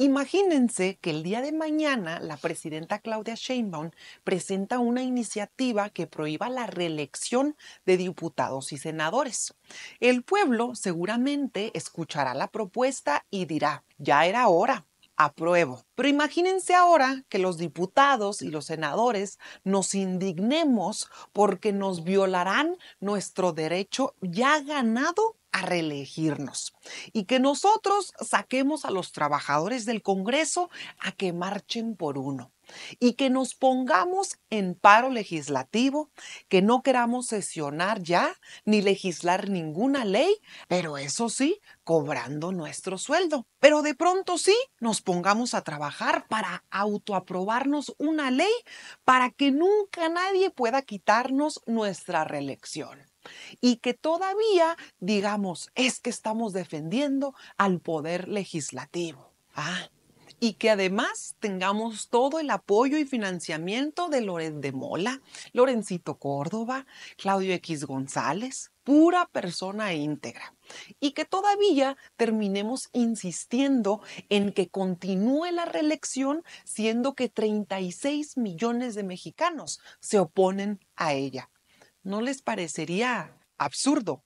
Imagínense que el día de mañana la presidenta Claudia Sheinbaum presenta una iniciativa que prohíba la reelección de diputados y senadores. El pueblo seguramente escuchará la propuesta y dirá, ya era hora, apruebo. Pero imagínense ahora que los diputados y los senadores nos indignemos porque nos violarán nuestro derecho ya ganado reelegirnos y que nosotros saquemos a los trabajadores del Congreso a que marchen por uno y que nos pongamos en paro legislativo, que no queramos sesionar ya ni legislar ninguna ley, pero eso sí, cobrando nuestro sueldo. Pero de pronto sí, nos pongamos a trabajar para autoaprobarnos una ley para que nunca nadie pueda quitarnos nuestra reelección y que todavía digamos, es que estamos defendiendo al poder legislativo. Ah, y que además tengamos todo el apoyo y financiamiento de Lorenz de Mola, Lorencito Córdoba, Claudio X González, pura persona íntegra. Y que todavía terminemos insistiendo en que continúe la reelección, siendo que 36 millones de mexicanos se oponen a ella. ¿No les parecería absurdo